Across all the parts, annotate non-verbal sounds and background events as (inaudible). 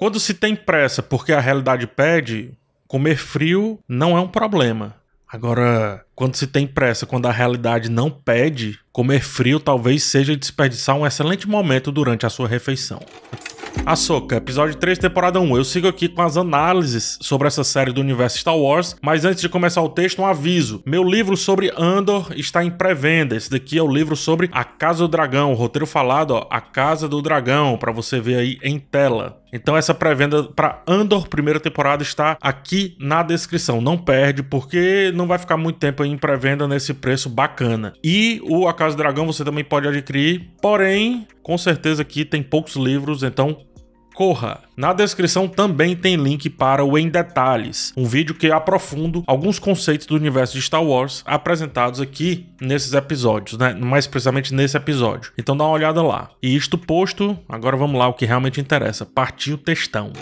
Quando se tem pressa porque a realidade pede, comer frio não é um problema. Agora, quando se tem pressa, quando a realidade não pede, comer frio talvez seja desperdiçar um excelente momento durante a sua refeição. Ahsoka, episódio 3, temporada 1. Eu sigo aqui com as análises sobre essa série do universo Star Wars, mas antes de começar o texto, um aviso. Meu livro sobre Andor está em pré-venda. Esse daqui é o livro sobre A Casa do Dragão, o roteiro falado, ó, A Casa do Dragão, para você ver aí em tela. Então essa pré-venda para Andor primeira temporada está aqui na descrição. Não perde porque não vai ficar muito tempo em pré-venda nesse preço bacana. E o A Casa do Dragão você também pode adquirir, porém, com certeza aqui tem poucos livros, então Corra. Na descrição também tem link para o Em Detalhes, um vídeo que aprofunda alguns conceitos do universo de Star Wars apresentados aqui nesses episódios, né? mais precisamente nesse episódio. Então dá uma olhada lá. E isto posto, agora vamos lá o que realmente interessa. Partiu o textão.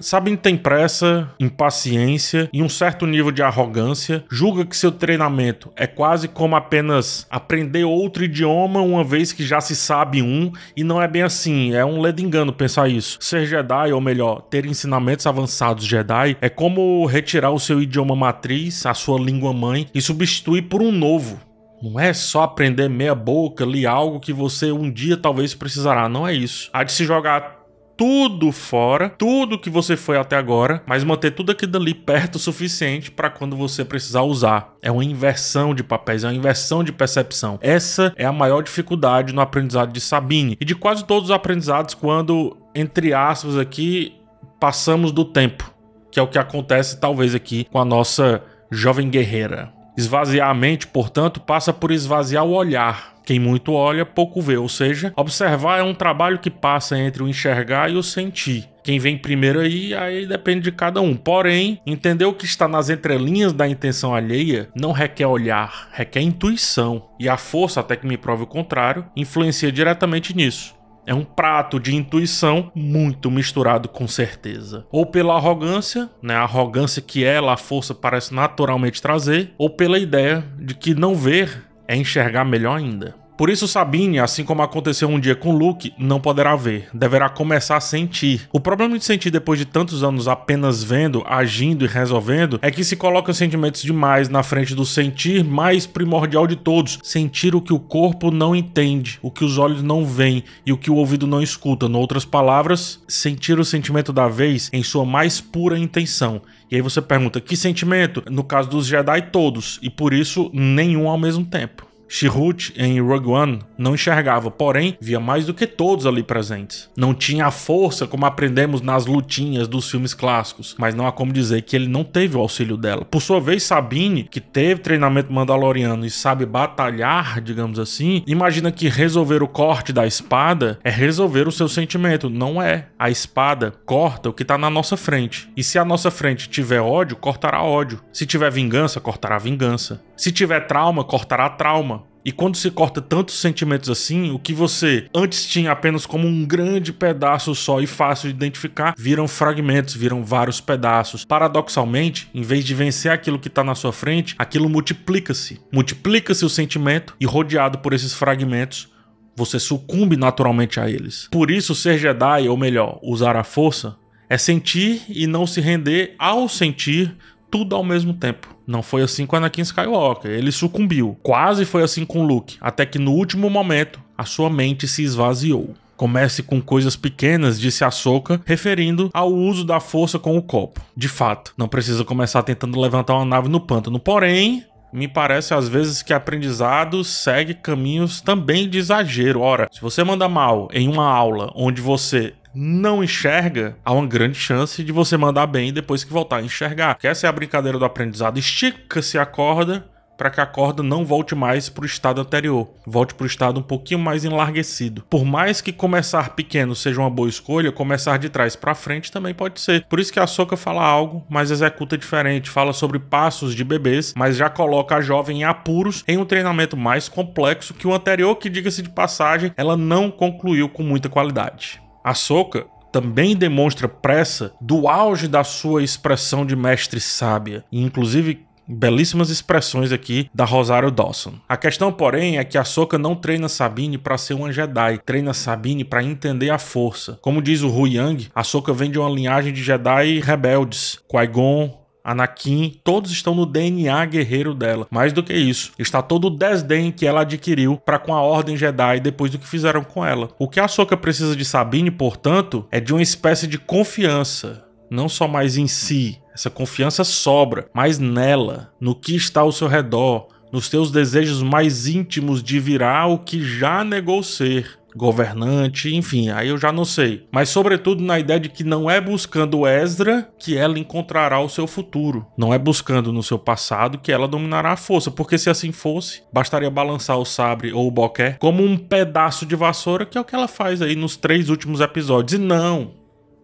Sabine tem pressa, impaciência e um certo nível de arrogância. Julga que seu treinamento é quase como apenas aprender outro idioma uma vez que já se sabe um, e não é bem assim, é um ledo engano pensar isso. Ser Jedi, ou melhor, ter ensinamentos avançados Jedi, é como retirar o seu idioma matriz, a sua língua mãe, e substituir por um novo. Não é só aprender meia boca ali algo que você um dia talvez precisará, não é isso. Há de se jogar tudo fora, tudo que você foi até agora, mas manter tudo aquilo dali perto o suficiente para quando você precisar usar. É uma inversão de papéis, é uma inversão de percepção. Essa é a maior dificuldade no aprendizado de Sabine e de quase todos os aprendizados quando, entre aspas aqui, passamos do tempo, que é o que acontece talvez aqui com a nossa jovem guerreira. Esvaziar a mente, portanto, passa por esvaziar o olhar, quem muito olha, pouco vê, ou seja, observar é um trabalho que passa entre o enxergar e o sentir quem vem primeiro aí, aí depende de cada um. Porém, entender o que está nas entrelinhas da intenção alheia não requer olhar, requer intuição. E a força, até que me prove o contrário, influencia diretamente nisso. É um prato de intuição muito misturado com certeza. Ou pela arrogância, né, a arrogância que ela, a força, parece naturalmente trazer, ou pela ideia de que não ver é enxergar melhor ainda. Por isso, Sabine, assim como aconteceu um dia com Luke, não poderá ver, deverá começar a sentir. O problema de sentir depois de tantos anos apenas vendo, agindo e resolvendo é que se colocam sentimentos demais na frente do sentir mais primordial de todos: sentir o que o corpo não entende, o que os olhos não veem e o que o ouvido não escuta. Em outras palavras, sentir o sentimento da vez em sua mais pura intenção. E aí você pergunta: que sentimento? No caso dos Jedi, todos, e por isso nenhum ao mesmo tempo. Chihut em Rogue One não enxergava, porém via mais do que todos ali presentes. Não tinha a força como aprendemos nas lutinhas dos filmes clássicos, mas não há como dizer que ele não teve o auxílio dela. Por sua vez, Sabine, que teve treinamento mandaloriano e sabe batalhar, digamos assim, imagina que resolver o corte da espada é resolver o seu sentimento, não é. A espada corta o que está na nossa frente. E se a nossa frente tiver ódio, cortará ódio. Se tiver vingança, cortará vingança. Se tiver trauma, cortará trauma. E quando se corta tantos sentimentos assim, o que você antes tinha apenas como um grande pedaço só e fácil de identificar, viram fragmentos, viram vários pedaços. Paradoxalmente, em vez de vencer aquilo que está na sua frente, aquilo multiplica-se. Multiplica-se o sentimento e rodeado por esses fragmentos, você sucumbe naturalmente a eles. Por isso, ser Jedi, ou melhor, usar a força, é sentir e não se render ao sentir tudo ao mesmo tempo. Não foi assim com Anakin Skywalker. Ele sucumbiu. Quase foi assim com Luke, até que no último momento a sua mente se esvaziou. Comece com coisas pequenas, disse Ahsoka, referindo ao uso da força com o copo. De fato, não precisa começar tentando levantar uma nave no pântano. Porém, me parece às vezes que aprendizado segue caminhos também de exagero. Ora, se você manda mal em uma aula onde você não enxerga, há uma grande chance de você mandar bem depois que voltar a enxergar. Porque essa é a brincadeira do aprendizado. Estica-se a corda para que a corda não volte mais para o estado anterior, volte para o estado um pouquinho mais enlarguecido. Por mais que começar pequeno seja uma boa escolha, começar de trás para frente também pode ser. Por isso que a Soca fala algo, mas executa diferente, fala sobre passos de bebês, mas já coloca a jovem em apuros em um treinamento mais complexo que o anterior, que diga-se de passagem, ela não concluiu com muita qualidade. Ahsoka também demonstra pressa do auge da sua expressão de mestre sábia, e inclusive belíssimas expressões aqui da Rosário Dawson. A questão, porém, é que a Soka não treina Sabine para ser uma Jedi, treina Sabine para entender a força. Como diz o Hu Yang, a Soka vem de uma linhagem de Jedi rebeldes. Qui-Gon, Anakin, todos estão no DNA guerreiro dela. Mais do que isso, está todo o desdém que ela adquiriu para com a Ordem Jedi depois do que fizeram com ela. O que a Soka precisa de Sabine, portanto, é de uma espécie de confiança, não só mais em si, essa confiança sobra, mas nela, no que está ao seu redor, nos seus desejos mais íntimos de virar o que já negou ser governante, enfim, aí eu já não sei. Mas sobretudo na ideia de que não é buscando Ezra que ela encontrará o seu futuro. Não é buscando no seu passado que ela dominará a força, porque se assim fosse, bastaria balançar o sabre ou o boquer como um pedaço de vassoura, que é o que ela faz aí nos três últimos episódios. E não,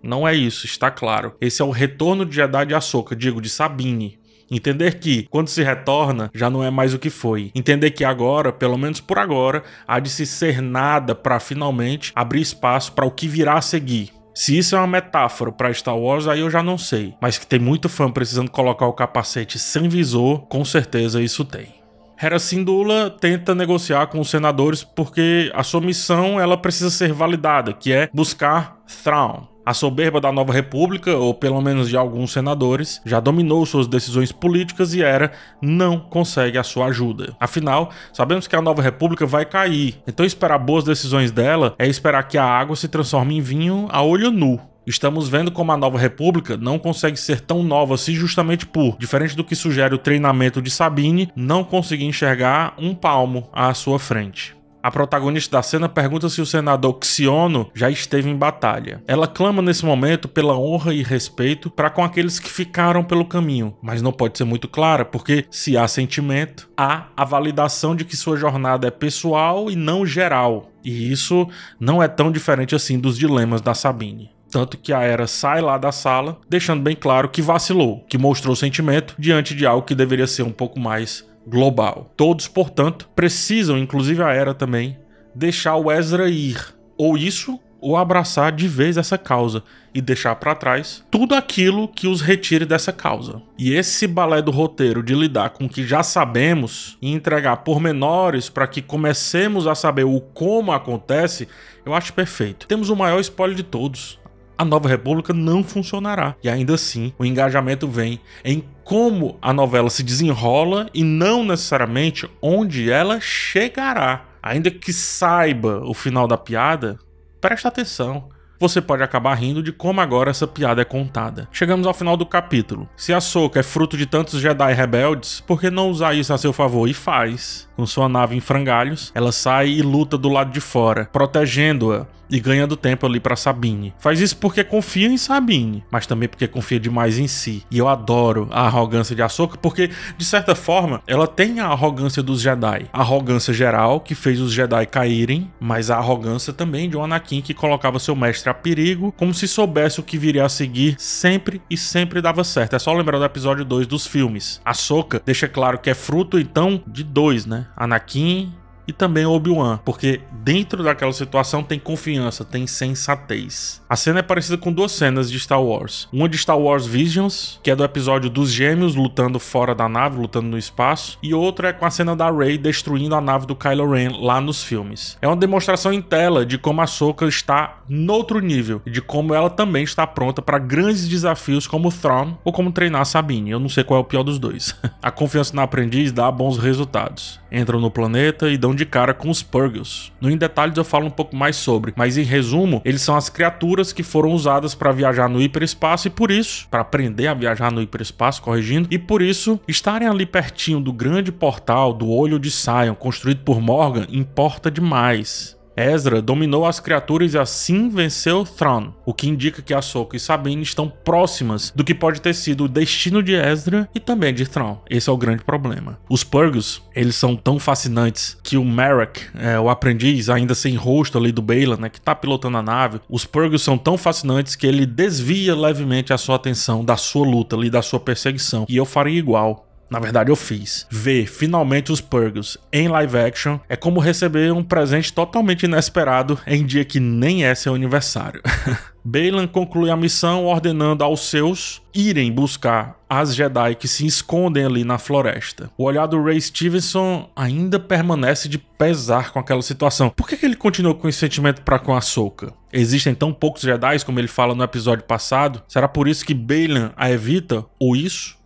não é isso, está claro. Esse é o retorno de Jedi de Ahsoka, digo, de Sabine. Entender que, quando se retorna, já não é mais o que foi. Entender que agora, pelo menos por agora, há de se ser nada para finalmente abrir espaço para o que virá a seguir. Se isso é uma metáfora para Star Wars, aí eu já não sei. Mas que tem muito fã precisando colocar o capacete sem visor, com certeza isso tem. Hera Syndulla tenta negociar com os senadores porque a sua missão ela precisa ser validada, que é buscar Thrawn. A soberba da nova república, ou pelo menos de alguns senadores, já dominou suas decisões políticas e era não consegue a sua ajuda. Afinal, sabemos que a nova república vai cair, então esperar boas decisões dela é esperar que a água se transforme em vinho a olho nu. Estamos vendo como a nova república não consegue ser tão nova assim justamente por, diferente do que sugere o treinamento de Sabine, não conseguir enxergar um palmo à sua frente. A protagonista da cena pergunta se o senador Xiono já esteve em batalha. Ela clama nesse momento pela honra e respeito para com aqueles que ficaram pelo caminho, mas não pode ser muito clara, porque se há sentimento, há a validação de que sua jornada é pessoal e não geral. E isso não é tão diferente assim dos dilemas da Sabine. Tanto que a Era sai lá da sala, deixando bem claro que vacilou, que mostrou sentimento diante de algo que deveria ser um pouco mais global. Todos, portanto, precisam, inclusive a Era também, deixar o Ezra ir. Ou isso, ou abraçar de vez essa causa e deixar para trás tudo aquilo que os retire dessa causa. E esse balé do roteiro de lidar com o que já sabemos e entregar pormenores para que comecemos a saber o como acontece, eu acho perfeito. Temos o maior spoiler de todos a nova república não funcionará. E ainda assim, o engajamento vem em como a novela se desenrola e não necessariamente onde ela chegará. Ainda que saiba o final da piada, presta atenção você pode acabar rindo de como agora essa piada é contada. Chegamos ao final do capítulo. Se a Soka é fruto de tantos Jedi rebeldes, por que não usar isso a seu favor? E faz. Com sua nave em frangalhos, ela sai e luta do lado de fora, protegendo-a e ganhando tempo ali para Sabine. Faz isso porque confia em Sabine, mas também porque confia demais em si. E eu adoro a arrogância de Ahsoka porque de certa forma ela tem a arrogância dos Jedi, a arrogância geral que fez os Jedi caírem, mas a arrogância também de um Anakin que colocava seu mestre perigo, como se soubesse o que viria a seguir, sempre e sempre dava certo. É só lembrar do episódio 2 dos filmes. A Soca deixa claro que é fruto então de dois, né? Anakin e também Obi-Wan, porque dentro daquela situação tem confiança, tem sensatez. A cena é parecida com duas cenas de Star Wars. Uma de Star Wars Visions, que é do episódio dos gêmeos lutando fora da nave, lutando no espaço, e outra é com a cena da Rey destruindo a nave do Kylo Ren lá nos filmes. É uma demonstração em tela de como a Soka está noutro nível e de como ela também está pronta para grandes desafios como Thrawn ou como treinar a Sabine. Eu não sei qual é o pior dos dois. (laughs) a confiança na aprendiz dá bons resultados. Entram no planeta e dão estão de cara com os Purgles. No em detalhes eu falo um pouco mais sobre, mas em resumo, eles são as criaturas que foram usadas para viajar no hiperespaço e por isso, para aprender a viajar no hiperespaço, corrigindo, e por isso estarem ali pertinho do grande portal do Olho de Sion, construído por Morgan, importa demais. Ezra dominou as criaturas e assim venceu Thrawn, o que indica que Ahsoka e Sabine estão próximas do que pode ter sido o destino de Ezra e também de Thrawn. Esse é o grande problema. Os Purgos, eles são tão fascinantes que o Merrick, é, o aprendiz ainda sem rosto ali do Balan, né, que tá pilotando a nave, os Purgos são tão fascinantes que ele desvia levemente a sua atenção da sua luta ali, da sua perseguição. E eu faria igual na verdade eu fiz, ver finalmente os Purgles em live action é como receber um presente totalmente inesperado em dia que nem é seu aniversário. (laughs) Balan conclui a missão ordenando aos seus irem buscar as Jedi que se escondem ali na floresta. O olhar do Ray Stevenson ainda permanece de pesar com aquela situação. Por que, que ele continuou com esse sentimento para com a Soka? Existem tão poucos Jedi como ele fala no episódio passado? Será por isso que Balan a evita? Ou isso?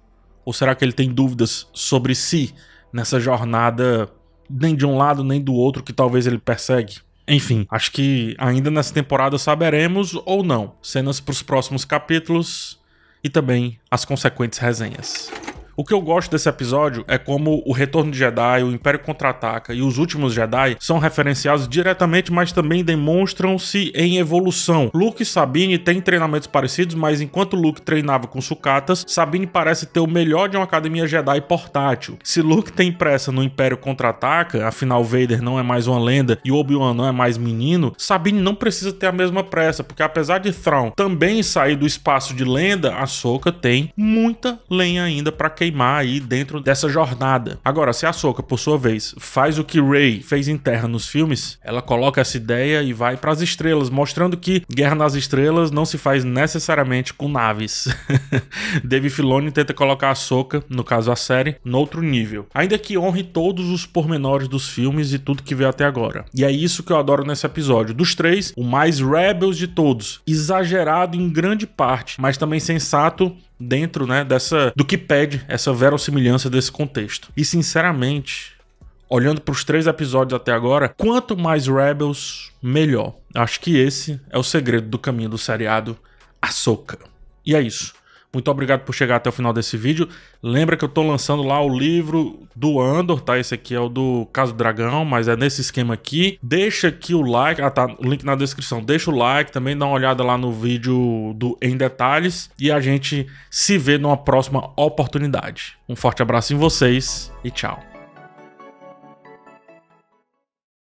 Ou será que ele tem dúvidas sobre si nessa jornada, nem de um lado nem do outro, que talvez ele persegue? Enfim, acho que ainda nessa temporada saberemos ou não cenas para os próximos capítulos e também as consequentes resenhas. O que eu gosto desse episódio é como o Retorno de Jedi, o Império Contra-Ataca e os últimos Jedi são referenciados diretamente, mas também demonstram-se em evolução. Luke e Sabine têm treinamentos parecidos, mas enquanto Luke treinava com sucatas, Sabine parece ter o melhor de uma academia Jedi portátil. Se Luke tem pressa no Império Contra-Ataca, afinal Vader não é mais uma lenda e Obi-Wan não é mais menino, Sabine não precisa ter a mesma pressa, porque apesar de Thrawn também sair do espaço de lenda, a Soka tem muita lenha ainda para queimar queimar aí dentro dessa jornada. Agora, se a Soca, por sua vez, faz o que Rey fez em Terra nos filmes, ela coloca essa ideia e vai para as estrelas, mostrando que Guerra nas Estrelas não se faz necessariamente com naves. (laughs) Dave Filoni tenta colocar a Soca, no caso a série, no outro nível. Ainda que honre todos os pormenores dos filmes e tudo que veio até agora. E é isso que eu adoro nesse episódio. Dos três, o mais Rebels de todos. Exagerado em grande parte, mas também sensato dentro né, dessa do que pede essa verossimilhança desse contexto. E sinceramente, olhando para os três episódios até agora, quanto mais Rebels, melhor. Acho que esse é o segredo do caminho do seriado Ahsoka. E é isso. Muito obrigado por chegar até o final desse vídeo. Lembra que eu estou lançando lá o livro do Andor, tá? Esse aqui é o do Caso do Dragão, mas é nesse esquema aqui. Deixa aqui o like, ah tá, o link na descrição. Deixa o like, também dá uma olhada lá no vídeo do Em Detalhes e a gente se vê numa próxima oportunidade. Um forte abraço em vocês e tchau.